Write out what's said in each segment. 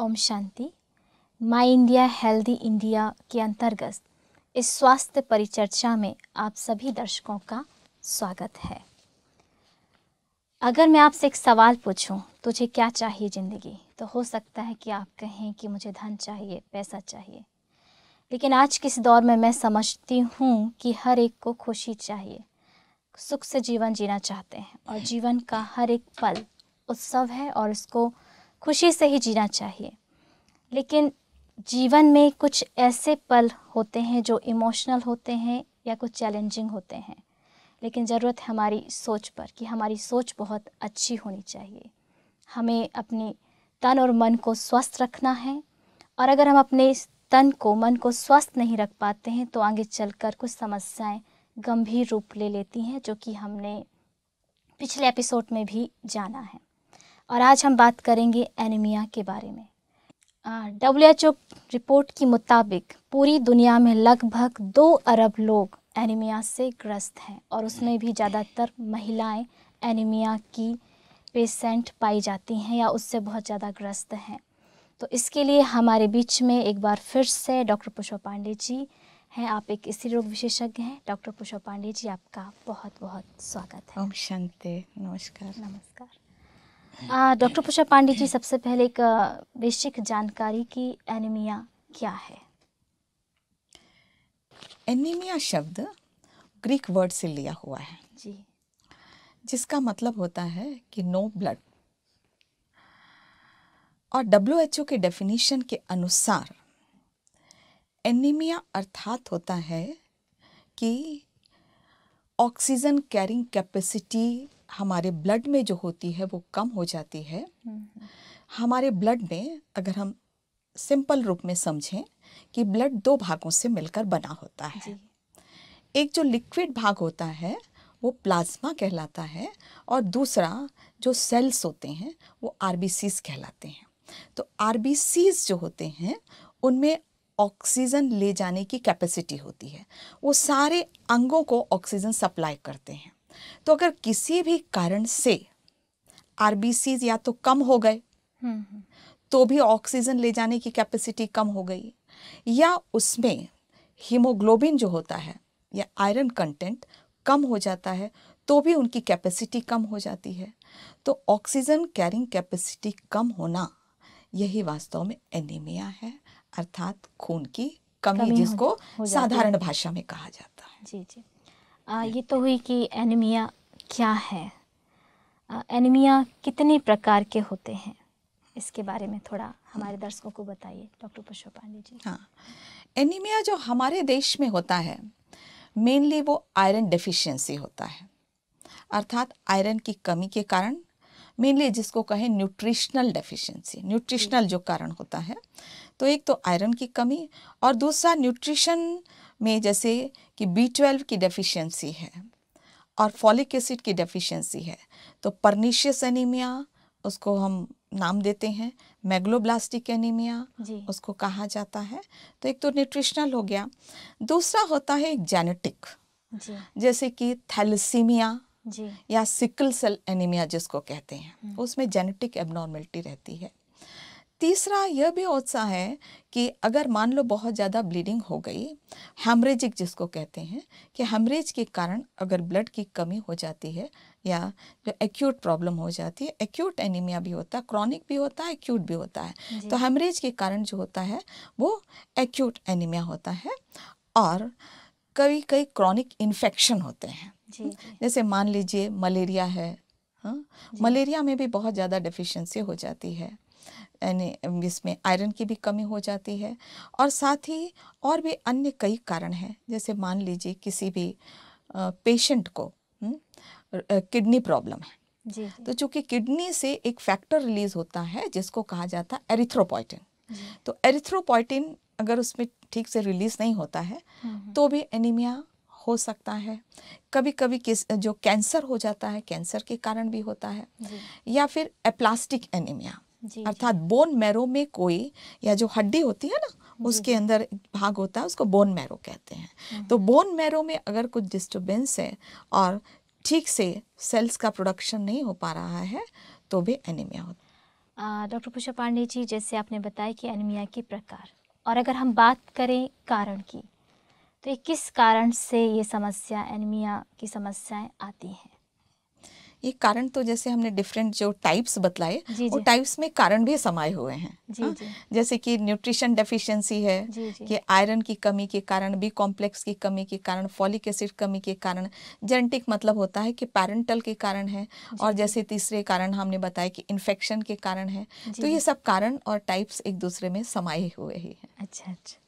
ओम शांति my India healthy India के अंतर्गत इस स्वास्थ्य परिचर्चा में आप सभी दर्शकों का स्वागत है अगर मैं आपसे एक सवाल पूछूं तुझे क्या चाहिए ज़िंदगी तो हो सकता है कि आप कहें कि मुझे धन चाहिए पैसा चाहिए लेकिन आज के इस दौर में मैं समझती हूँ कि हर एक को खुशी चाहिए सुख से जीवन जीना चाहते हैं और जीवन का हर एक पल उत्सव है और उसको खुशी से ही जीना चाहिए लेकिन जीवन में कुछ ऐसे पल होते हैं जो इमोशनल होते हैं या कुछ चैलेंजिंग होते हैं लेकिन ज़रूरत है हमारी सोच पर कि हमारी सोच बहुत अच्छी होनी चाहिए हमें अपने तन और मन को स्वस्थ रखना है और अगर हम अपने तन को मन को स्वस्थ नहीं रख पाते हैं तो आगे चलकर कुछ समस्याएं गंभीर रूप ले लेती हैं जो कि हमने पिछले एपिसोड में भी जाना है और आज हम बात करेंगे एनीमिया के बारे में डब्ल्यू एच ओ रिपोर्ट के मुताबिक पूरी दुनिया में लगभग दो अरब लोग एनीमिया से ग्रस्त हैं और उसमें भी ज़्यादातर महिलाएं एनीमिया की पेशेंट पाई जाती हैं या उससे बहुत ज़्यादा ग्रस्त हैं तो इसके लिए हमारे बीच में एक बार फिर से डॉक्टर पुष्प पांडे जी हैं आप एक स्त्री रोग विशेषज्ञ हैं डॉक्टर पुष्प पांडे जी आपका बहुत बहुत स्वागत है ओम शांति नमस्कार नमस्कार डॉक्टर पुषा पांडे जी सबसे पहले एक बेसिक जानकारी की एनीमिया क्या है एनीमिया शब्द ग्रीक वर्ड से लिया हुआ है जी जिसका मतलब होता है कि नो ब्लड और डब्ल्यू एच ओ के डेफिनेशन के अनुसार एनीमिया अर्थात होता है कि ऑक्सीजन कैरिंग कैपेसिटी हमारे ब्लड में जो होती है वो कम हो जाती है हम्म। हमारे ब्लड में अगर हम सिंपल रूप में समझें कि ब्लड दो भागों से मिलकर बना होता है एक जो लिक्विड भाग होता है वो प्लाज्मा कहलाता है और दूसरा जो सेल्स होते हैं वो आर कहलाते हैं तो आर जो होते हैं उनमें ऑक्सीजन ले जाने की कैपेसिटी होती है वो सारे अंगों को ऑक्सीजन सप्लाई करते हैं तो अगर किसी भी कारण से आर या तो कम हो गए हम्म, हम्म। तो भी ऑक्सीजन ले जाने की कैपेसिटी कम हो गई या उसमें हीमोग्लोबिन जो होता है या आयरन कंटेंट कम हो जाता है तो भी उनकी कैपेसिटी कम हो जाती है तो ऑक्सीजन कैरिंग कैपेसिटी कम होना यही वास्तव में एनीमिया है अर्थात खून की कमी, कमी जिसको साधारण भाषा में कहा जाता है जी जी आ, ये तो हुई कि एनीमिया क्या है एनीमिया कितने प्रकार के होते हैं इसके बारे में थोड़ा हमारे hmm. दर्शकों को बताइए डॉक्टर पुष्प पांडे जी हाँ एनीमिया जो हमारे देश में होता है मेनली वो आयरन डिफिशियंसी होता है अर्थात आयरन की कमी के कारण मेनली जिसको कहें न्यूट्रिशनल डेफिशिएंसी न्यूट्रिशनल जो कारण होता है तो एक तो आयरन की कमी और दूसरा न्यूट्रिशन में जैसे कि बी ट्वेल्व की डेफिशिएंसी है और फॉलिक एसिड की डेफिशिएंसी है तो परनीशियस एनीमिया उसको हम नाम देते हैं मैग्लोब्लास्टिक एनीमिया उसको कहा जाता है तो एक तो न्यूट्रिशनल हो गया दूसरा होता है जेनेटिक जैसे कि थैलसीमिया या सिकल सेल एनीमिया जिसको कहते हैं हम्म। उसमें जेनेटिक एबनॉर्मेलिटी रहती है तीसरा यह भी उत्साह है कि अगर मान लो बहुत ज़्यादा ब्लीडिंग हो गई हेमरेजिक जिसको कहते हैं कि हेमरेज के कारण अगर ब्लड की कमी हो जाती है या जो एक्यूट प्रॉब्लम हो जाती है एक्यूट एनीमिया भी होता है क्रॉनिक भी होता है एक्यूट भी होता है तो हेमरेज के कारण जो होता है वो एक्यूट एनीमिया होता है और कई कई क्रॉनिक इन्फेक्शन होते हैं जैसे मान लीजिए मलेरिया है हाँ मलेरिया में भी बहुत ज़्यादा डिफिशेंसी हो जाती है इसमें आयरन की भी कमी हो जाती है और साथ ही और भी अन्य कई कारण हैं जैसे मान लीजिए किसी भी पेशेंट को किडनी प्रॉब्लम हम्म, है जी, जी। तो चूंकि किडनी से एक फैक्टर रिलीज होता है जिसको कहा जाता है एरिथ्रोपोइटिन तो एरिथ्रोपोइटिन अगर उसमें ठीक से रिलीज नहीं होता है हम्म, हम्म। तो भी एनीमिया हो सकता है कभी कभी किस जो कैंसर हो जाता है कैंसर के कारण भी होता है या फिर एप्लास्टिक एनीमिया अर्थात बोन मैरो में कोई या जो हड्डी होती है ना उसके अंदर भाग होता है उसको बोन मैरो कहते हैं हम्म, तो बोन हम्म। मैरो में अगर कुछ डिस्टर्बेंस है और ठीक से सेल्स का प्रोडक्शन नहीं हो पा रहा है तो भी एनीमिया होता डॉक्टर पुषा पांडे जी जैसे आपने बताया कि एनीमिया के प्रकार और अगर हम बात करें कारण की तो ये किस कारण से ये समस्या एनीमिया की समस्याएं आती हैं ये कारण तो जैसे हमने डिफरेंट जो टाइप्स बतलाए वो टाइप्स में कारण भी समाये हुए हैं जी, हाँ? जी. जैसे कि न्यूट्रिशन डेफिशिएंसी है जी, जी. कि आयरन की कमी के कारण बी कॉम्प्लेक्स की कमी के कारण फॉलिक एसिड कमी के कारण जेनेटिक मतलब होता है कि पेरेंटल के कारण है और जैसे तीसरे कारण हमने बताया कि इन्फेक्शन के कारण है तो ये सब कारण और टाइप्स एक दूसरे में समाये हुए ही है अच्छा अच्छा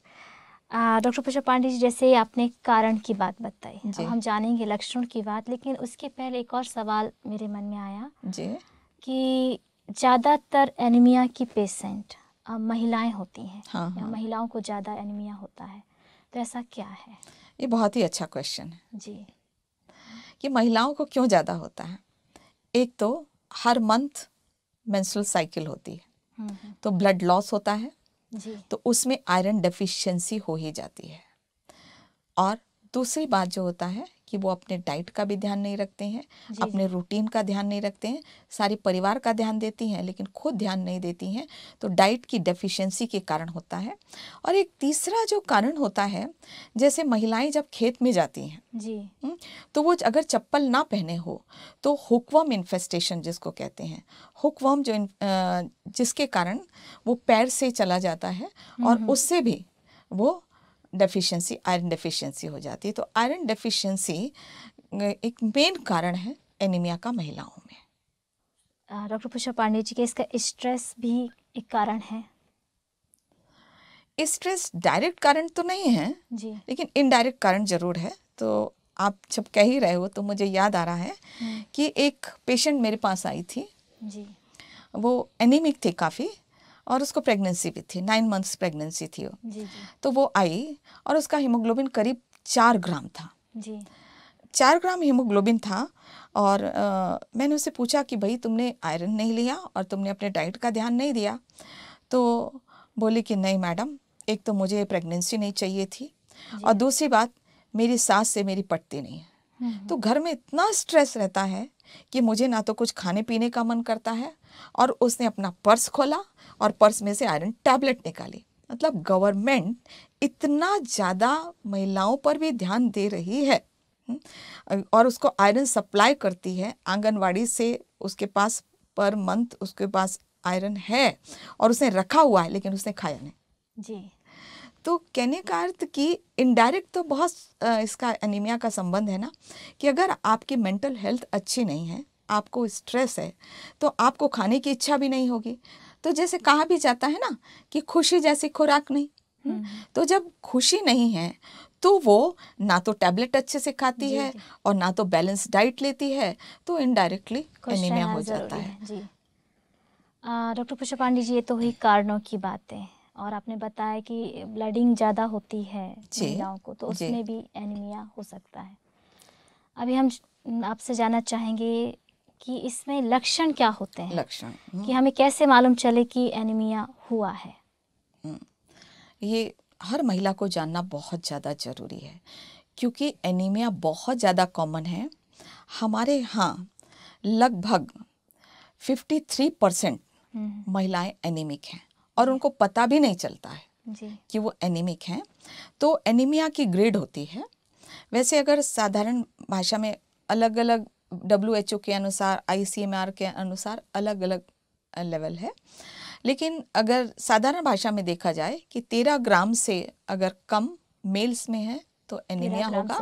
डॉक्टर पुष्प पांडे जी जैसे आपने कारण की बात बताई अब हम जानेंगे लक्षण की बात लेकिन उसके पहले एक और सवाल मेरे मन में आया जी कि ज़्यादातर एनीमिया की पेशेंट महिलाएं होती हैं हाँ, हाँ. महिलाओं को ज़्यादा एनीमिया होता है तो ऐसा क्या है ये बहुत ही अच्छा क्वेश्चन है जी कि महिलाओं को क्यों ज़्यादा होता है एक तो हर मंथ मेंस्ट्रुअल साइकिल होती है हम्म, हम्म। तो ब्लड लॉस होता है तो उसमें आयरन डेफिशिएंसी हो ही जाती है और दूसरी बात जो होता है कि वो अपने डाइट का भी ध्यान नहीं रखते हैं अपने रूटीन का ध्यान नहीं रखते हैं सारे परिवार का ध्यान देती हैं लेकिन खुद ध्यान नहीं देती हैं तो डाइट की डेफिशिएंसी के कारण होता है और एक तीसरा जो कारण होता है जैसे महिलाएं जब खेत में जाती हैं जी हम्म, तो वो अगर चप्पल ना पहने हो तो हुकवम इन्फेस्टेशन जिसको कहते हैं हुकवम जो जिसके कारण वो पैर से चला जाता है और उससे भी वो डेफिशिएंसी आयरन डेफिशिएंसी हो जाती है तो आयरन डेफिशिएंसी एक मेन कारण है एनीमिया का महिलाओं में डॉक्टर पुष्पा पांडे जी के इसका स्ट्रेस भी एक कारण है स्ट्रेस डायरेक्ट कारण तो नहीं है जी लेकिन इनडायरेक्ट कारण जरूर है तो आप जब कह ही रहे हो तो मुझे याद आ रहा है हम्म। कि एक पेशेंट मेरे पास आई थी जी वो एनीमिक थे काफ़ी और उसको प्रेगनेंसी भी थी नाइन मंथ्स प्रेगनेंसी थी वो तो वो आई और उसका हीमोग्लोबिन करीब चार ग्राम था जी चार ग्राम हीमोग्लोबिन था और आ, मैंने उससे पूछा कि भाई तुमने आयरन नहीं लिया और तुमने अपने डाइट का ध्यान नहीं दिया तो बोली कि नहीं मैडम एक तो मुझे प्रेगनेंसी नहीं चाहिए थी और दूसरी बात मेरी सास से मेरी पटती नहीं है हम्म, हम्म। तो घर में इतना स्ट्रेस रहता है कि मुझे ना तो कुछ खाने पीने का मन करता है और उसने अपना पर्स खोला और पर्स में से आयरन टैबलेट निकाली मतलब गवर्नमेंट इतना ज़्यादा महिलाओं पर भी ध्यान दे रही है हम्म, और उसको आयरन सप्लाई करती है आंगनवाड़ी से उसके पास पर मंथ उसके पास आयरन है और उसने रखा हुआ है लेकिन उसने खाया नहीं जी तो कहने का अर्थ कि इनडायरेक्ट तो बहुत इसका एनीमिया का संबंध है ना कि अगर आपकी मेंटल हेल्थ अच्छी नहीं है आपको स्ट्रेस है तो आपको खाने की इच्छा भी नहीं होगी तो जैसे कहा भी जाता है ना कि खुशी जैसी खुराक नहीं हम्म? हम्म। तो जब खुशी नहीं है तो वो ना तो टैबलेट अच्छे से खाती है और ना तो बैलेंस डाइट लेती है तो इनडायरेक्टली एनीमिया हो जाता है डॉक्टर पुष्प पांडे जी ये तो हुई कारणों की बातें और आपने बताया कि ब्लडिंग ज़्यादा होती है महिलाओं को तो उसमें भी एनीमिया हो सकता है अभी हम आपसे जानना चाहेंगे कि इसमें लक्षण क्या होते हैं लक्षण हम्म। कि हमें कैसे मालूम चले कि एनीमिया हुआ है हम्म। ये हर महिला को जानना बहुत ज़्यादा ज़रूरी है क्योंकि एनीमिया बहुत ज़्यादा कॉमन है हमारे यहाँ लगभग 53 परसेंट हम्म। महिलाएं एनीमिक हैं और उनको पता भी नहीं चलता है जी। कि वो एनीमिक हैं तो एनीमिया की ग्रेड होती है वैसे अगर साधारण भाषा में अलग अलग डब्ल्यू एच ओ के अनुसार आई सी एम आर के अनुसार अलग अलग लेवल है लेकिन अगर साधारण भाषा में देखा जाए कि तेरह ग्राम से अगर कम मेल्स में है तो एनीमिया होगा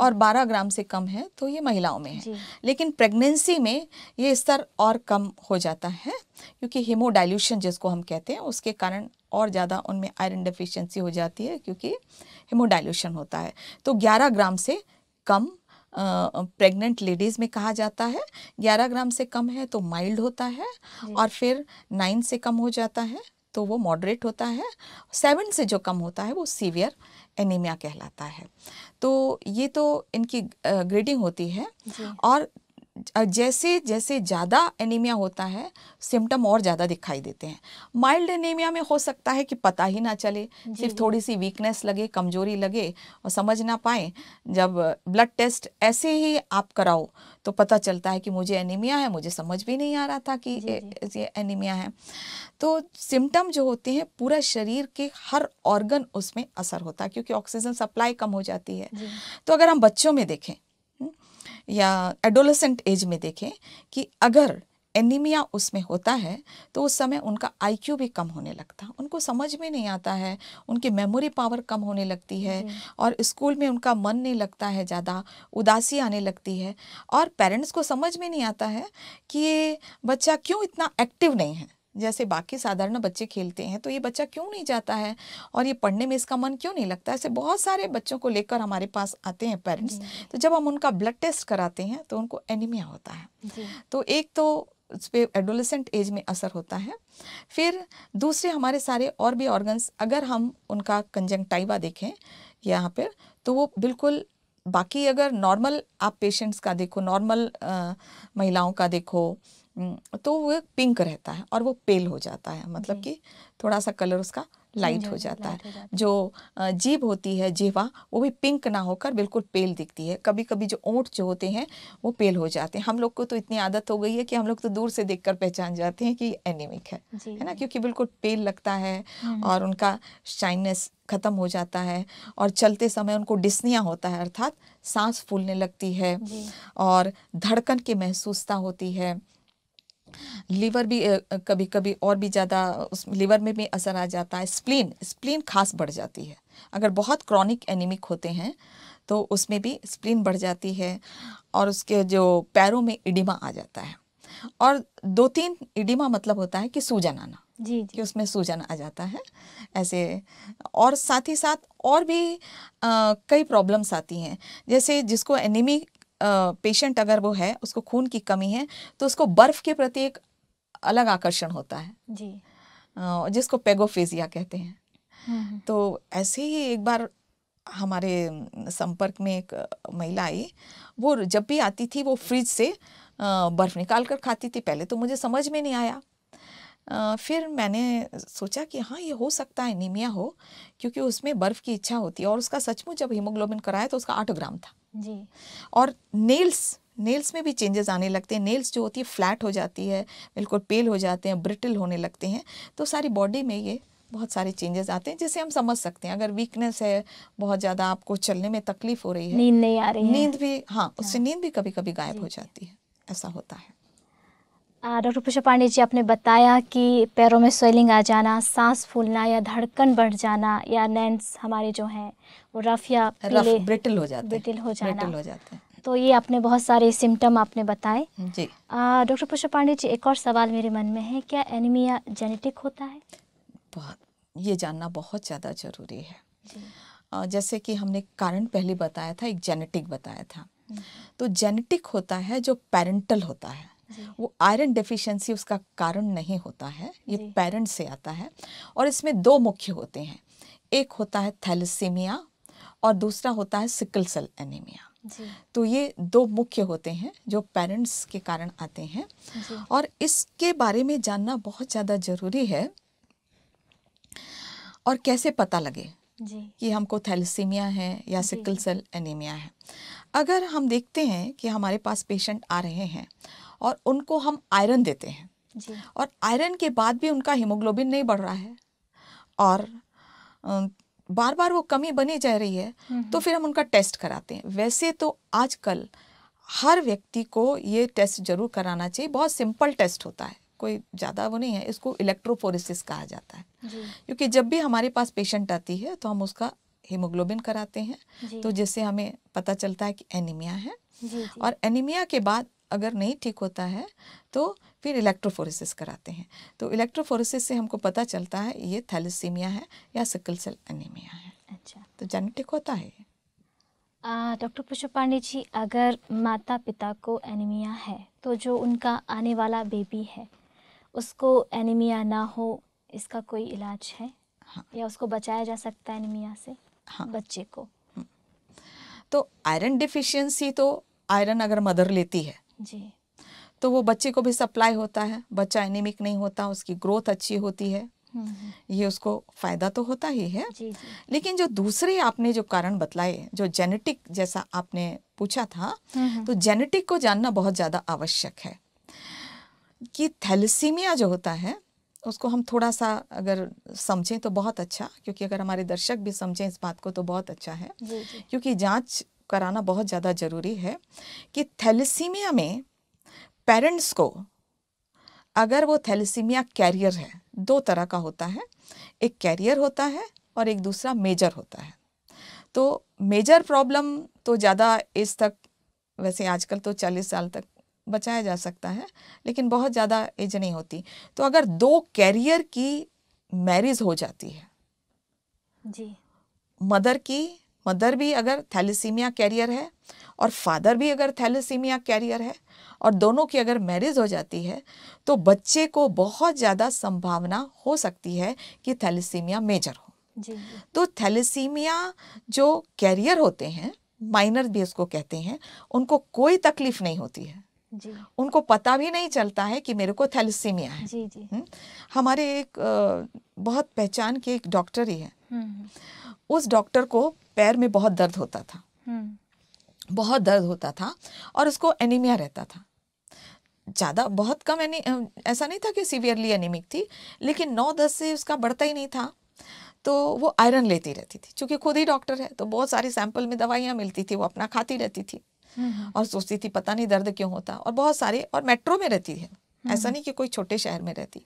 और 12 ग्राम से कम है तो ये महिलाओं में है लेकिन प्रेगनेंसी में ये स्तर और कम हो जाता है क्योंकि हिमोडाइल्यूशन जिसको हम कहते हैं उसके कारण और ज़्यादा उनमें आयरन डेफिशिएंसी हो जाती है क्योंकि हिमोडाइल्यूशन होता है तो 11 ग्राम से कम प्रेग्नेंट लेडीज़ में कहा जाता है 11 ग्राम से कम है तो माइल्ड होता है और फिर 9 से कम हो जाता है तो वो मॉडरेट होता है सेवन से जो कम होता है वो सीवियर एनीमिया कहलाता है तो ये तो इनकी ग्रेडिंग होती है और जैसे जैसे ज़्यादा एनीमिया होता है सिम्टम और ज़्यादा दिखाई देते हैं माइल्ड एनीमिया में हो सकता है कि पता ही ना चले सिर्फ थोड़ी सी वीकनेस लगे कमजोरी लगे और समझ ना पाए जब ब्लड टेस्ट ऐसे ही आप कराओ तो पता चलता है कि मुझे एनीमिया है मुझे समझ भी नहीं आ रहा था कि ये, ये एनीमिया है तो सिम्टम जो होते हैं पूरा शरीर के हर ऑर्गन उसमें असर होता है क्योंकि ऑक्सीजन सप्लाई कम हो जाती है तो अगर हम बच्चों में देखें या एडोलसेंट एज में देखें कि अगर एनीमिया उसमें होता है तो उस समय उनका आईक्यू भी कम होने लगता है उनको समझ में नहीं आता है उनकी मेमोरी पावर कम होने लगती है और स्कूल में उनका मन नहीं लगता है ज़्यादा उदासी आने लगती है और पेरेंट्स को समझ में नहीं आता है कि ये बच्चा क्यों इतना एक्टिव नहीं है जैसे बाकी साधारण बच्चे खेलते हैं तो ये बच्चा क्यों नहीं जाता है और ये पढ़ने में इसका मन क्यों नहीं लगता ऐसे बहुत सारे बच्चों को लेकर हमारे पास आते हैं पेरेंट्स तो जब हम उनका ब्लड टेस्ट कराते हैं तो उनको एनीमिया होता है तो एक तो उस पर एडोलसेंट एज में असर होता है फिर दूसरे हमारे सारे और भी ऑर्गन्स अगर हम उनका कंजंक्टाइवा देखें यहाँ पर तो वो बिल्कुल बाकी अगर नॉर्मल आप पेशेंट्स का देखो नॉर्मल महिलाओं का देखो तो वो पिंक रहता है और वो पेल हो जाता है मतलब कि थोड़ा सा कलर उसका लाइट हो जाता है जो जीभ होती है जीवा वो भी पिंक ना होकर बिल्कुल पेल दिखती है कभी कभी जो ओंट जो होते हैं वो पेल हो जाते हैं हम लोग को तो इतनी आदत हो गई है कि हम लोग तो दूर से देखकर पहचान जाते हैं कि एनीमिक है है ना क्योंकि बिल्कुल पेल लगता है और उनका शाइनेस खत्म हो जाता है और चलते समय उनको डिस्निया होता है अर्थात सांस फूलने लगती है और धड़कन की महसूसता होती है लीवर भी कभी कभी और भी ज़्यादा उस लीवर में भी असर आ जाता है स्प्लीन स्प्लीन खास बढ़ जाती है अगर बहुत क्रॉनिक एनीमिक होते हैं तो उसमें भी स्प्लीन बढ़ जाती है और उसके जो पैरों में इडिमा आ जाता है और दो तीन इडिमा मतलब होता है कि सूजन आना जी, जी कि उसमें सूजन आ जाता है ऐसे और साथ ही साथ और भी आ, कई प्रॉब्लम्स आती हैं जैसे जिसको एनीमी पेशेंट अगर वो है उसको खून की कमी है तो उसको बर्फ के प्रति एक अलग आकर्षण होता है जी जिसको पेगोफेजिया कहते हैं हम्म, हम्म। तो ऐसे ही एक बार हमारे संपर्क में एक महिला आई वो जब भी आती थी वो फ्रिज से बर्फ़ निकाल कर खाती थी पहले तो मुझे समझ में नहीं आया फिर मैंने सोचा कि हाँ ये हो सकता है एनीमिया हो क्योंकि उसमें बर्फ़ की इच्छा होती है और उसका सचमुच जब हीमोग्लोबिन कराया तो उसका आठ ग्राम था जी और नेल्स नेल्स में भी चेंजेस आने लगते हैं नेल्स जो होती है फ्लैट हो जाती है बिल्कुल पेल हो जाते हैं ब्रिटल होने लगते हैं तो सारी बॉडी में ये बहुत सारे चेंजेस आते हैं जिसे हम समझ सकते हैं अगर वीकनेस है बहुत ज़्यादा आपको चलने में तकलीफ हो रही है नींद नहीं आ रही है नींद भी हाँ, हाँ। उससे नींद भी कभी कभी गायब हो जाती है ऐसा होता है डॉक्टर पुष्प पांडे जी आपने बताया कि पैरों में स्वेलिंग आ जाना सांस फूलना या धड़कन बढ़ जाना या नैन्स हमारे जो हैं वो रफ या पीले ब्रिटल हो जाते ब्रिटल हो जाना ब्रिटल हो जाते हैं तो ये आपने बहुत सारे सिम्टम आपने बताए जी डॉक्टर पुष्प पांडे जी एक और सवाल मेरे मन में है क्या एनीमिया जेनेटिक होता है बहुत ये जानना बहुत ज़्यादा ज़रूरी है जैसे कि हमने कारण पहले बताया था एक जेनेटिक बताया था हम्म। तो जेनेटिक होता है जो पेरेंटल होता है वो आयरन डेफिशिएंसी उसका कारण नहीं होता है ये पेरेंट्स से आता है और इसमें दो मुख्य होते हैं एक होता है थैलसीमिया और दूसरा होता है सिकल सेल एनीमिया तो ये दो मुख्य होते हैं जो पेरेंट्स के कारण आते हैं और इसके बारे में जानना बहुत ज़्यादा ज़रूरी है और कैसे पता लगे कि हमको थैलसीमिया है या सिकल सेल एनीमिया है अगर हम देखते हैं कि हमारे पास पेशेंट आ रहे हैं और उनको हम आयरन देते हैं जी। और आयरन के बाद भी उनका हीमोग्लोबिन नहीं बढ़ रहा है और बार बार वो कमी बनी जा रही है हम्म, तो हम्म। फिर हम उनका टेस्ट कराते हैं वैसे तो आजकल हर व्यक्ति को ये टेस्ट जरूर कराना चाहिए बहुत सिंपल टेस्ट होता है कोई ज़्यादा वो नहीं है इसको इलेक्ट्रोफोरिसिस कहा जाता है क्योंकि जब भी हमारे पास पेशेंट आती है तो हम उसका हीमोग्लोबिन कराते हैं तो जिससे हमें पता चलता है कि एनीमिया है जी, जी। और एनीमिया के बाद अगर नहीं ठीक होता है तो फिर इलेक्ट्रोफोरेसिस कराते हैं तो इलेक्ट्रोफोरेसिस से हमको पता चलता है ये थैलेसीमिया है या सिकल सेल एनीमिया है अच्छा तो जेनेटिक होता है डॉक्टर पुष्प पांडे जी अगर माता पिता को एनीमिया है तो जो उनका आने वाला बेबी है उसको एनीमिया ना हो इसका कोई इलाज है हाँ। या उसको बचाया जा सकता है एनीमिया से हाँ। बच्चे को हम्म। तो आयरन डिफिशियंसी तो आयरन अगर मदर लेती है जी तो वो बच्चे को भी सप्लाई होता है बच्चा एनेमिक नहीं होता उसकी ग्रोथ अच्छी होती है हम्म, हम्म। ये उसको फायदा तो होता ही है जी, जी. लेकिन जो दूसरे आपने जो कारण बतलाए जो जेनेटिक जैसा आपने पूछा था हम्म, तो जेनेटिक को जानना बहुत ज़्यादा आवश्यक है कि थैलेसीमिया जो होता है उसको हम थोड़ा सा अगर समझें तो बहुत अच्छा क्योंकि अगर हमारे दर्शक भी समझें इस बात को तो बहुत अच्छा है जी, जी. क्योंकि जांच कराना बहुत ज़्यादा ज़रूरी है कि थैलेसीमिया में पेरेंट्स को अगर वो थैलेसीमिया कैरियर है दो तरह का होता है एक कैरियर होता है और एक दूसरा मेजर होता है तो मेजर प्रॉब्लम तो ज़्यादा एज तक वैसे आजकल तो चालीस साल तक बचाया जा सकता है लेकिन बहुत ज़्यादा एज नहीं होती तो अगर दो कैरियर की मैरिज हो जाती है जी मदर की मदर भी अगर थैलीसीमिया कैरियर है और फादर भी अगर थैलीसीमिया कैरियर है और दोनों की अगर मैरिज हो जाती है तो बच्चे को बहुत ज़्यादा संभावना हो सकती है कि थैलीसीमिया मेजर हो जी। तो थैलीसीमिया जो कैरियर होते हैं माइनर भी उसको कहते हैं उनको कोई तकलीफ नहीं होती है जी। उनको पता भी नहीं चलता है कि मेरे को थैलीसीमिया है जी जी। हम्म। हमारे एक बहुत पहचान के एक डॉक्टर ही है हम्म, हम्म। उस डॉक्टर को पैर में बहुत दर्द होता था हम्म। बहुत दर्द होता था और उसको एनीमिया रहता था ज़्यादा बहुत कम एनी ऐसा नहीं था कि सीवियरली एनीमिक थी लेकिन नौ दस से उसका बढ़ता ही नहीं था तो वो आयरन लेती रहती थी क्योंकि खुद ही डॉक्टर है तो बहुत सारी सैंपल में दवाइयाँ मिलती थी वो अपना खाती रहती थी हम्म, हम्म। और सोचती थी पता नहीं दर्द क्यों होता और बहुत सारे और मेट्रो में रहती है ऐसा हम्म। नहीं कि कोई छोटे शहर में रहती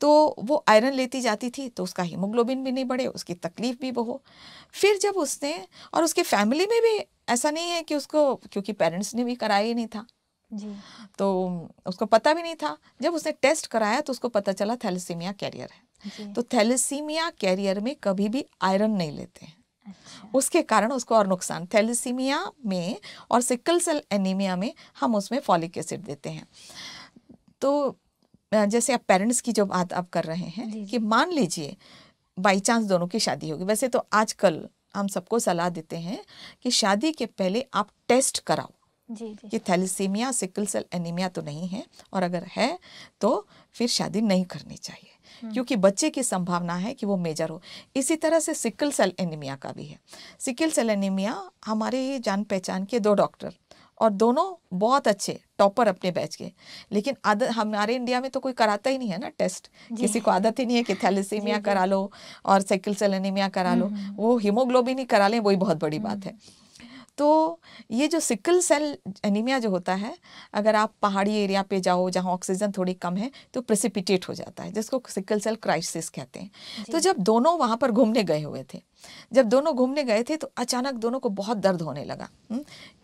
तो वो आयरन लेती जाती थी तो उसका हीमोग्लोबिन भी नहीं बढ़े उसकी तकलीफ भी वो फिर जब उसने और उसके फैमिली में भी ऐसा नहीं है कि उसको क्योंकि पेरेंट्स ने भी कराया ही नहीं था जी तो उसको पता भी नहीं था जब उसने टेस्ट कराया तो उसको पता चला थैलेसीमिया कैरियर है तो थैलेसीमिया कैरियर में कभी भी आयरन नहीं लेते हैं अच्छा। उसके कारण उसको और नुकसान थैलेसीमिया में और सिकल सेल एनीमिया में हम उसमें फॉलिक एसिड देते हैं तो जैसे आप पेरेंट्स की जो बात आप कर रहे हैं कि मान लीजिए बाई चांस दोनों की शादी होगी वैसे तो आजकल हम सबको सलाह देते हैं कि शादी के पहले आप टेस्ट कराओ जी, कि थैलीसीमिया सिकल सेल एनीमिया तो नहीं है और अगर है तो फिर शादी नहीं करनी चाहिए हम्म। क्योंकि बच्चे की संभावना है कि वो मेजर हो इसी तरह से सिकल सेल एनीमिया का भी है सिकल सेल एनीमिया हमारे जान पहचान के दो डॉक्टर और दोनों बहुत अच्छे टॉपर अपने बैच के लेकिन आदत हमारे इंडिया में तो कोई कराता ही नहीं है ना टेस्ट किसी को आदत ही नहीं है कि थैलेसीमिया करा लो और साइकिल सेलेनिमिया करा लो हम्म, हम्म। वो हीमोग्लोबिन ही करा लें वही बहुत बड़ी हम्म। बात है तो ये जो सिकल सेल एनीमिया जो होता है अगर आप पहाड़ी एरिया पे जाओ जहाँ ऑक्सीजन थोड़ी कम है तो प्रेसिपिटेट हो जाता है जिसको सिकल सेल क्राइसिस कहते हैं तो जब दोनों वहाँ पर घूमने गए हुए थे जब दोनों घूमने गए थे तो अचानक दोनों को बहुत दर्द होने लगा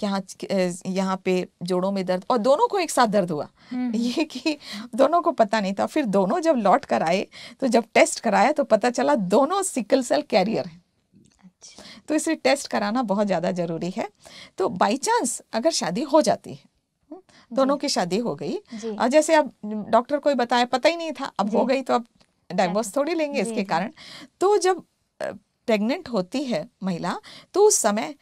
यहाँ हम्म, यहाँ पे जोड़ों में दर्द और दोनों को एक साथ दर्द हुआ हम्म, हम्म। ये कि दोनों को पता नहीं था फिर दोनों जब लौट कर आए तो जब टेस्ट कराया तो पता चला दोनों सिकल सेल कैरियर हैं तो इसे टेस्ट कराना बहुत ज़्यादा ज़रूरी है तो बाई चांस अगर शादी हो जाती है हम्म, दोनों की शादी हो गई और जैसे अब डॉक्टर कोई बताया पता ही नहीं था अब हो गई तो अब डाइवोर्स थोड़ी लेंगे इसके कारण तो जब प्रेग्नेंट होती है महिला तो उस समय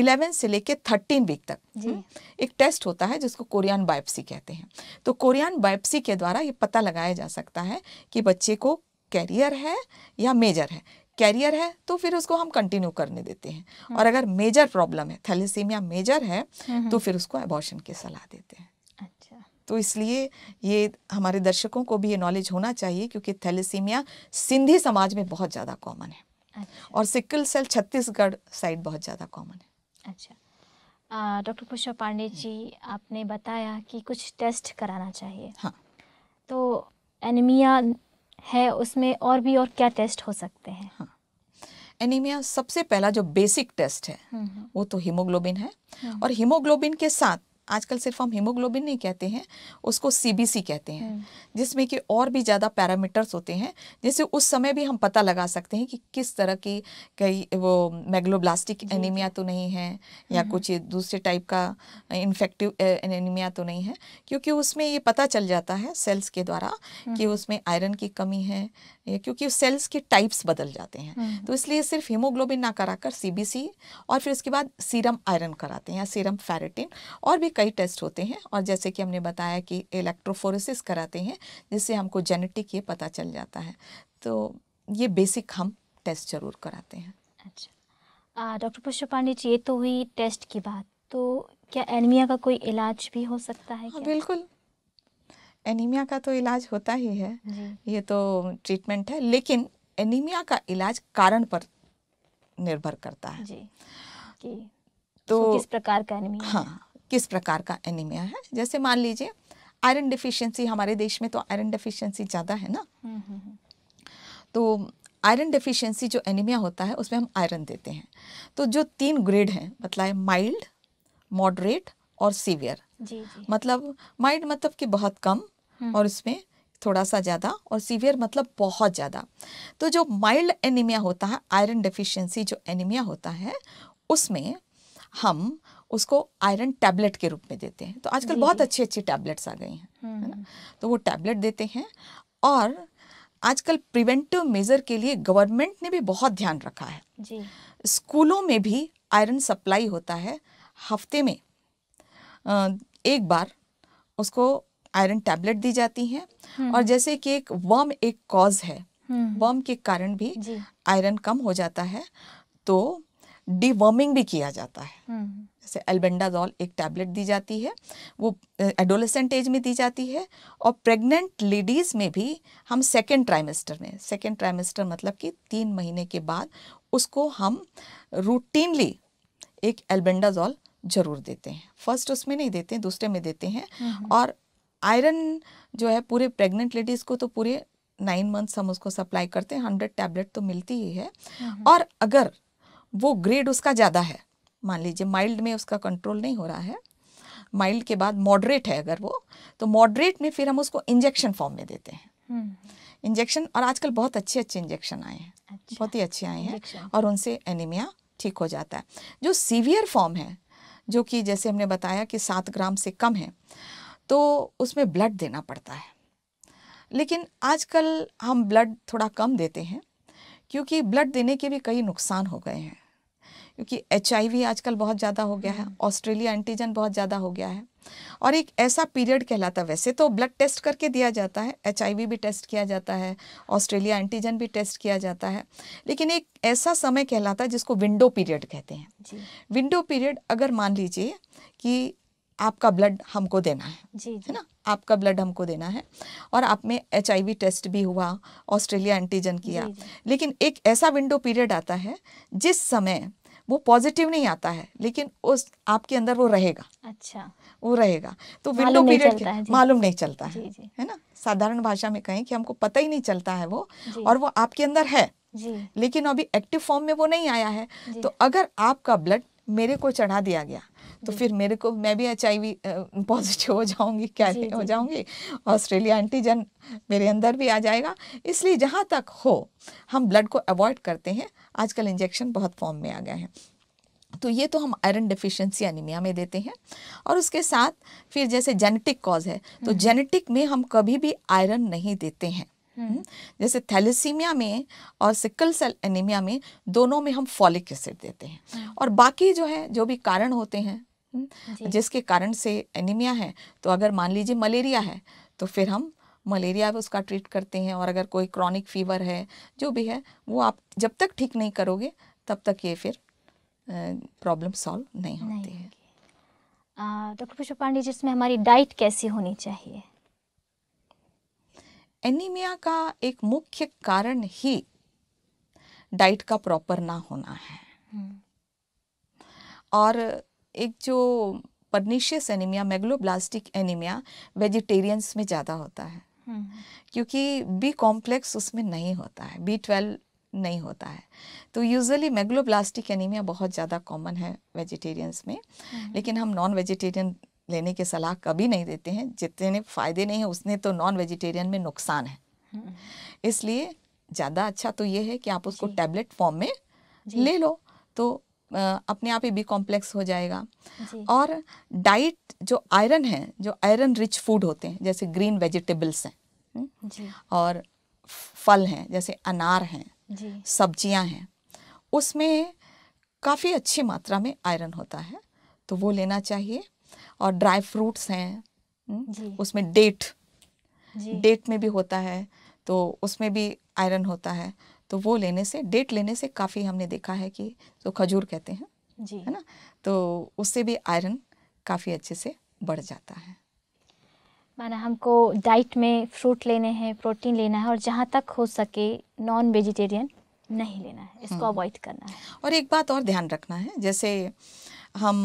इलेवन से लेके थर्टीन वीक तक हम्म, एक टेस्ट होता है जिसको कोरियन बायोप्सी कहते हैं तो कोरियन बायोप्सी के द्वारा ये पता लगाया जा सकता है कि बच्चे को कैरियर है या मेजर है कैरियर है तो फिर उसको हम कंटिन्यू करने देते हैं हम्म। और अगर मेजर प्रॉब्लम है थैलेसीमिया मेजर है हम्म, हम्म। तो फिर उसको एबॉर्शन की सलाह देते हैं अच्छा तो इसलिए ये हमारे दर्शकों को भी ये नॉलेज होना चाहिए क्योंकि थैलेसीमिया सिंधी समाज में बहुत ज़्यादा कॉमन है अच्छा। और सिकल सेल छत्तीसगढ़ साइड बहुत ज़्यादा कॉमन है अच्छा डॉक्टर पुष्पा पांडे जी आपने बताया कि कुछ टेस्ट कराना चाहिए हाँ तो एनीमिया है उसमें और भी और क्या टेस्ट हो सकते हैं हाँ। एनीमिया सबसे पहला जो बेसिक टेस्ट है हम्म, हम्म। वो तो हीमोग्लोबिन है हम्म। और हीमोग्लोबिन के साथ आजकल सिर्फ हम हीमोग्लोबिन नहीं कहते हैं उसको सीबीसी कहते हैं हम्म। जिसमें कि और भी ज़्यादा पैरामीटर्स होते हैं जैसे उस समय भी हम पता लगा सकते हैं कि किस तरह की कई वो मैग्लोब्लास्टिक एनीमिया तो नहीं है या हम्म। कुछ दूसरे टाइप का इन्फेक्टिव एनीमिया तो नहीं है क्योंकि उसमें ये पता चल जाता है सेल्स के द्वारा कि हम्म। उसमें आयरन की कमी है क्योंकि सेल्स के टाइप्स बदल जाते हैं तो इसलिए सिर्फ हीमोग्लोबिन ना कराकर सीबीसी और फिर उसके बाद सीरम आयरन कराते हैं या सीरम फेरेटिन और भी कई टेस्ट होते हैं और जैसे कि हमने बताया कि इलेक्ट्रोफोरेसिस कराते हैं जिससे हमको जेनेटिक ये पता चल जाता है तो ये बेसिक हम टेस्ट जरूर कराते हैं अच्छा डॉक्टर पुष्प पांडे जी ये तो हुई टेस्ट की बात तो क्या एनीमिया का कोई इलाज भी हो सकता है हाँ, बिल्कुल एनीमिया का तो इलाज होता ही है ये तो ट्रीटमेंट है लेकिन एनीमिया का इलाज कारण पर निर्भर करता है जी तो किस प्रकार का एनीमिया हाँ किस प्रकार का एनीमिया है जैसे मान लीजिए आयरन डिफिशियंसी हमारे देश में तो आयरन डिफिशियंसी ज़्यादा है ना हम्म, हम्म, हम्म। तो आयरन डिफिशियंसी जो एनीमिया होता है उसमें हम आयरन देते हैं तो जो तीन ग्रेड हैं मतलब माइल्ड मॉडरेट और सीवियर मतलब माइल्ड मतलब कि बहुत कम और उसमें थोड़ा सा ज़्यादा और सीवियर मतलब बहुत ज़्यादा तो जो माइल्ड एनीमिया होता है आयरन डिफिशियंसी जो एनीमिया होता है उसमें हम उसको आयरन टैबलेट के रूप में देते हैं तो आजकल बहुत अच्छी अच्छी टैबलेट्स आ गई हैं है ना हम्म। तो वो टैबलेट देते हैं और आजकल प्रिवेंटिव मेजर के लिए गवर्नमेंट ने भी बहुत ध्यान रखा है जी। स्कूलों में भी आयरन सप्लाई होता है हफ्ते में एक बार उसको आयरन टैबलेट दी जाती है हम्म। और जैसे कि एक वर्म एक कॉज है वर्म हम्म। के कारण भी आयरन कम हो जाता है तो डिवर्मिंग भी किया जाता है जैसे एल्बेंडाजॉल एक टैबलेट दी जाती है वो एडोलेसेंट एज में दी जाती है और प्रेग्नेंट लेडीज़ में भी हम सेकेंड ट्राइमेस्टर में सेकेंड ट्राइमेस्टर मतलब कि तीन महीने के बाद उसको हम रूटीनली एक एल्बेंडाजॉल जरूर देते हैं फर्स्ट उसमें नहीं देते हैं दूसरे में देते हैं हम्म, हम्म। और आयरन जो है पूरे प्रेग्नेंट लेडीज़ को तो पूरे नाइन मंथ्स हम उसको सप्लाई करते हैं हंड्रेड टैबलेट तो मिलती ही है हम्म, और अगर वो ग्रेड उसका ज़्यादा है मान लीजिए माइल्ड में उसका कंट्रोल नहीं हो रहा है माइल्ड के बाद मॉडरेट है अगर वो तो मॉडरेट में फिर हम उसको इंजेक्शन फॉर्म में देते हैं इंजेक्शन हम्म, हम्म। और आजकल बहुत अच्छे अच्छे इंजेक्शन आए हैं अच्छा। बहुत ही अच्छे आए हैं और उनसे एनीमिया ठीक हो जाता है जो सीवियर फॉर्म है जो कि जैसे हमने बताया कि सात ग्राम से कम है तो उसमें ब्लड देना पड़ता है लेकिन आजकल हम ब्लड थोड़ा कम देते हैं क्योंकि ब्लड देने के भी कई नुकसान हो गए हैं क्योंकि एच आजकल बहुत ज़्यादा हो गया है ऑस्ट्रेलिया हम्म। एंटीजन बहुत ज़्यादा हो गया है और एक ऐसा पीरियड कहलाता है वैसे तो ब्लड टेस्ट करके दिया जाता है एच भी टेस्ट किया जाता है ऑस्ट्रेलिया एंटीजन भी टेस्ट किया जाता है लेकिन एक ऐसा समय कहलाता है जिसको विंडो पीरियड कहते हैं विंडो पीरियड अगर मान लीजिए कि आपका ब्लड हमको देना है जी, जी है ना आपका ब्लड हमको देना है और आप में एच टेस्ट भी हुआ ऑस्ट्रेलिया एंटीजन किया जी, जी. लेकिन एक ऐसा विंडो पीरियड आता है जिस समय वो पॉजिटिव नहीं आता है लेकिन उस आपके अंदर वो रहेगा अच्छा वो रहेगा तो विंडो पीरियड मालूम नहीं चलता है जी, जी. है ना साधारण भाषा में कहें कि हमको पता ही नहीं चलता है वो और वो आपके अंदर है लेकिन अभी एक्टिव फॉर्म में वो नहीं आया है तो अगर आपका ब्लड मेरे को चढ़ा दिया गया तो हम्म। फिर मेरे को मैं भी एच पॉजिटिव हो जाऊंगी क्या जी, हो जाऊंगी ऑस्ट्रेलिया एंटीजन मेरे अंदर भी आ जाएगा इसलिए जहाँ तक हो हम ब्लड को अवॉइड करते हैं आजकल इंजेक्शन बहुत फॉर्म में आ गया है तो ये तो हम आयरन डिफिशेंसी एनीमिया में देते हैं और उसके साथ फिर जैसे जेनेटिक कॉज है तो जेनेटिक हम्म। में हम कभी भी आयरन नहीं देते हैं हम्म। जैसे थैलेसीमिया में और सिकल सेल एनीमिया में दोनों में हम फॉलिक एसिड देते हैं और बाकी जो है जो भी कारण होते हैं जिसके कारण से एनीमिया है तो अगर मान लीजिए मलेरिया है तो फिर हम मलेरिया भी उसका ट्रीट करते हैं और अगर कोई क्रॉनिक फीवर है जो भी है वो आप जब तक ठीक नहीं करोगे तब तक ये फिर प्रॉब्लम सॉल्व नहीं होती है डॉक्टर पुष्प पांडे इसमें हमारी डाइट कैसी होनी चाहिए एनीमिया का एक मुख्य कारण ही डाइट का प्रॉपर ना होना है हम्म। और एक जो pernicious anaemia megaloblastic anaemia vegetarians में ज़्यादा होता है हम्म। क्योंकि बी कॉम्प्लेक्स उसमें नहीं होता है बी ट्वेल्व नहीं होता है तो यूजुअली मेगलोब्लास्टिक एनीमिया बहुत ज़्यादा कॉमन है वेजिटेरियंस में हम्म। लेकिन हम नॉन वेजिटेरियन लेने की सलाह कभी नहीं देते हैं जितने फ़ायदे नहीं हैं उसने तो नॉन वेजिटेरियन में नुकसान है हम्म। इसलिए ज़्यादा अच्छा तो ये है कि आप उसको टैबलेट फॉर्म में ले लो तो अपने आप ही बी कॉम्प्लेक्स हो जाएगा और डाइट जो आयरन है जो आयरन रिच फूड होते हैं जैसे ग्रीन वेजिटेबल्स हैं हम्म, और फल हैं जैसे अनार हैं सब्जियां हैं उसमें काफ़ी अच्छी मात्रा में आयरन होता है तो वो लेना चाहिए और ड्राई फ्रूट्स हैं हम्म, उसमें डेट डेट में भी होता है तो उसमें भी आयरन होता है तो वो लेने से डेट लेने से काफ़ी हमने देखा है कि जो तो खजूर कहते हैं जी है ना तो उससे भी आयरन काफ़ी अच्छे से बढ़ जाता है माना हमको डाइट में फ्रूट लेने हैं प्रोटीन लेना है और जहाँ तक हो सके नॉन वेजिटेरियन नहीं लेना है इसको हम्म। अवॉइड करना है और एक बात और ध्यान रखना है जैसे हम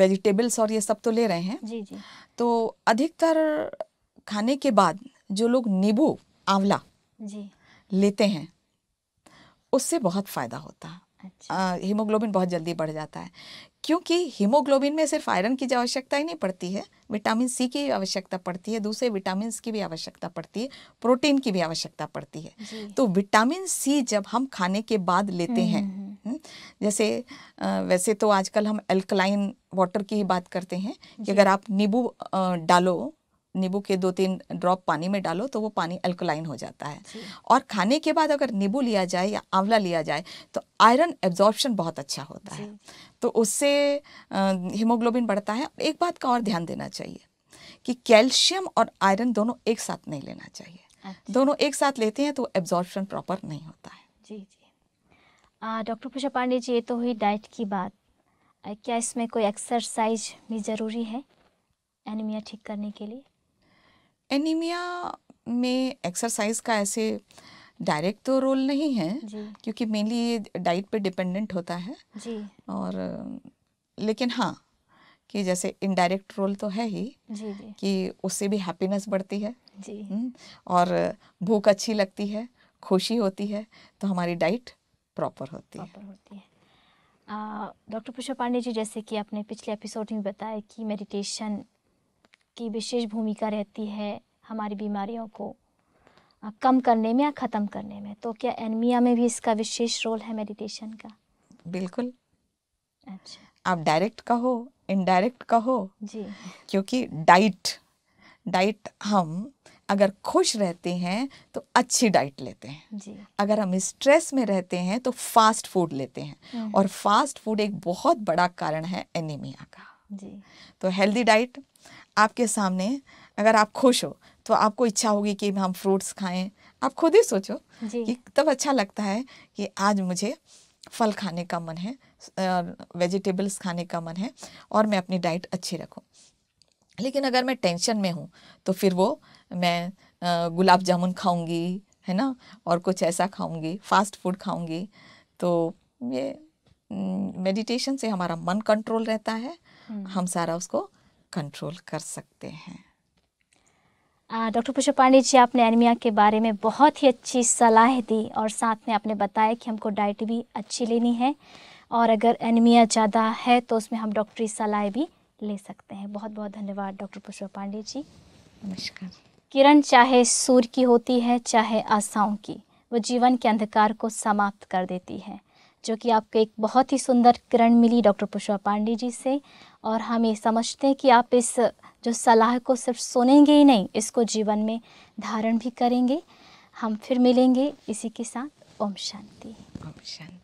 वेजिटेबल्स और ये सब तो ले रहे हैं जी जी तो अधिकतर खाने के बाद जो लोग नींबू आंवला जी लेते हैं उससे बहुत फ़ायदा होता है अच्छा। हीमोग्लोबिन बहुत जल्दी बढ़ जाता है क्योंकि हीमोग्लोबिन में सिर्फ आयरन की आवश्यकता ही नहीं पड़ती है विटामिन सी की आवश्यकता पड़ती है दूसरे विटामिन की भी आवश्यकता पड़ती है प्रोटीन की भी आवश्यकता पड़ती है तो विटामिन सी जब हम खाने के बाद लेते हैं हम्म, हम्म। हम्म, जैसे वैसे तो आजकल हम एल्कलाइन वाटर की ही बात करते हैं कि अगर आप नींबू डालो नींबू के दो तीन ड्रॉप पानी में डालो तो वो पानी अल्कोलाइन हो जाता है और खाने के बाद अगर नींबू लिया जाए या आंवला लिया जाए तो आयरन एब्जॉर्प्शन बहुत अच्छा होता है तो उससे हीमोग्लोबिन बढ़ता है एक बात का और ध्यान देना चाहिए कि कैल्शियम और आयरन दोनों एक साथ नहीं लेना चाहिए अच्छा। दोनों एक साथ लेते हैं तो एब्जॉर्प्शन प्रॉपर नहीं होता है जी जी डॉक्टर पूषा पांडे जी ये तो हुई डाइट की बात क्या इसमें कोई एक्सरसाइज भी ज़रूरी है एनीमिया ठीक करने के लिए एनीमिया में एक्सरसाइज का ऐसे डायरेक्ट तो रोल नहीं है क्योंकि मेनली ये डाइट पे डिपेंडेंट होता है जी और लेकिन हाँ कि जैसे इनडायरेक्ट रोल तो है ही जी जी कि उससे भी हैप्पीनेस बढ़ती है जी हम्म, और भूख अच्छी लगती है खुशी होती है तो हमारी डाइट प्रॉपर होती है होती है डॉक्टर पुष्पा पांडे जी जैसे कि आपने पिछले एपिसोड में बताया कि मेडिटेशन की विशेष भूमिका रहती है हमारी बीमारियों को कम करने में या ख़त्म करने में तो क्या एनमिया में भी इसका विशेष रोल है मेडिटेशन का बिल्कुल अच्छा आप डायरेक्ट कहो इनडायरेक्ट कहो जी क्योंकि डाइट डाइट हम अगर खुश रहते हैं तो अच्छी डाइट लेते हैं जी। अगर हम स्ट्रेस में रहते हैं तो फास्ट फूड लेते हैं हम्म। और फास्ट फूड एक बहुत बड़ा कारण है एनीमिया का जी। तो हेल्दी डाइट आपके सामने अगर आप खुश हो तो आपको इच्छा होगी कि हम फ्रूट्स खाएं आप खुद ही सोचो कि तब अच्छा लगता है कि आज मुझे फल खाने का मन है वेजिटेबल्स खाने का मन है और मैं अपनी डाइट अच्छी रखूं लेकिन अगर मैं टेंशन में हूँ तो फिर वो मैं गुलाब जामुन खाऊंगी है ना और कुछ ऐसा खाऊंगी फास्ट फूड खाऊंगी तो ये मेडिटेशन हम्म, से हमारा मन कंट्रोल रहता है हम्म। हम सारा उसको कंट्रोल कर सकते हैं डॉक्टर पुष्प पांडे जी आपने एनीमिया के बारे में बहुत ही अच्छी सलाह दी और साथ में आपने बताया कि हमको डाइट भी अच्छी लेनी है और अगर एनीमिया ज़्यादा है तो उसमें हम डॉक्टरी सलाह भी ले सकते हैं बहुत बहुत धन्यवाद डॉक्टर पुष्प पांडे जी नमस्कार किरण चाहे सूर्य की होती है चाहे आशाओं की वो जीवन के अंधकार को समाप्त कर देती है जो कि आपको एक बहुत ही सुंदर किरण मिली डॉक्टर पुष्पा पांडे जी से और हम ये समझते हैं कि आप इस जो सलाह को सिर्फ सुनेंगे ही नहीं इसको जीवन में धारण भी करेंगे हम फिर मिलेंगे इसी के साथ ओम शांति ओम शांति